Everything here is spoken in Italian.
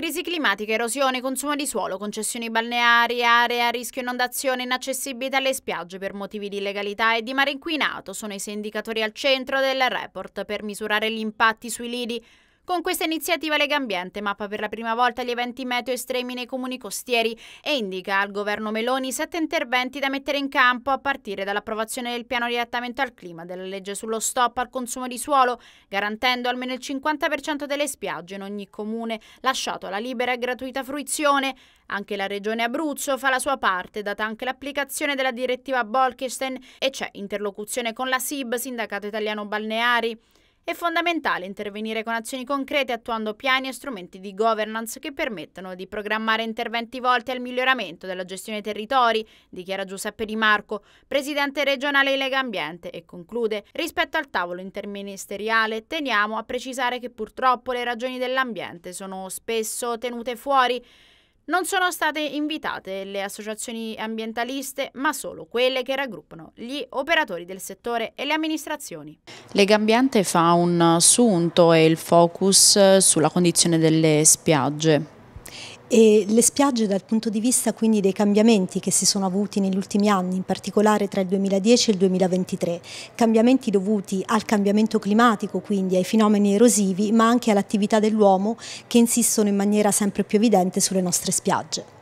Crisi climatica, erosione, consumo di suolo, concessioni balneari, aree a rischio inondazione, inaccessibilità alle spiagge per motivi di legalità e di mare inquinato sono i sei indicatori al centro del report per misurare gli impatti sui lidi. Con questa iniziativa Lega Ambiente mappa per la prima volta gli eventi meteo estremi nei comuni costieri e indica al governo Meloni sette interventi da mettere in campo a partire dall'approvazione del piano di adattamento al clima, della legge sullo stop al consumo di suolo, garantendo almeno il 50% delle spiagge in ogni comune, lasciato alla libera e gratuita fruizione. Anche la regione Abruzzo fa la sua parte, data anche l'applicazione della direttiva Bolkestein e c'è interlocuzione con la SIB, Sindacato Italiano Balneari. È fondamentale intervenire con azioni concrete attuando piani e strumenti di governance che permettano di programmare interventi volti al miglioramento della gestione dei territori, dichiara Giuseppe Di Marco, presidente regionale Lega Ambiente, e conclude, rispetto al tavolo interministeriale teniamo a precisare che purtroppo le ragioni dell'ambiente sono spesso tenute fuori non sono state invitate le associazioni ambientaliste, ma solo quelle che raggruppano gli operatori del settore e le amministrazioni. Lega Ambiente fa un assunto e il focus sulla condizione delle spiagge. E le spiagge dal punto di vista quindi dei cambiamenti che si sono avuti negli ultimi anni, in particolare tra il 2010 e il 2023, cambiamenti dovuti al cambiamento climatico, quindi ai fenomeni erosivi, ma anche all'attività dell'uomo che insistono in maniera sempre più evidente sulle nostre spiagge.